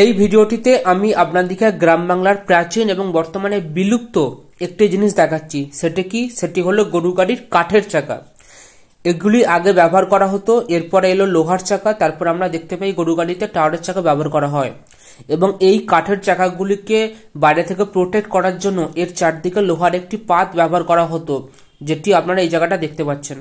এই ভিডিওটিতে আমি দিকে গ্রাম বাংলার প্রাচীন এবং বর্তমানে বিলুপ্ত একটি জিনিস দেখাচ্ছি সেটি কি সেটি হলো গরু গাড়ির কাঠের চাকা এগুলি আগে ব্যবহার করা হতো এরপরে এলো লোহার চাকা তারপর আমরা দেখতে পাই গরু গাড়িতে টাওয়ারের চাকা ব্যবহার করা হয় এবং এই কাঠের চাকাগুলিকে বাইরে থেকে প্রোটেক্ট করার জন্য এর চারদিকে লোহার একটি পাত ব্যবহার করা হতো যেটি আপনারা এই জায়গাটা দেখতে পাচ্ছেন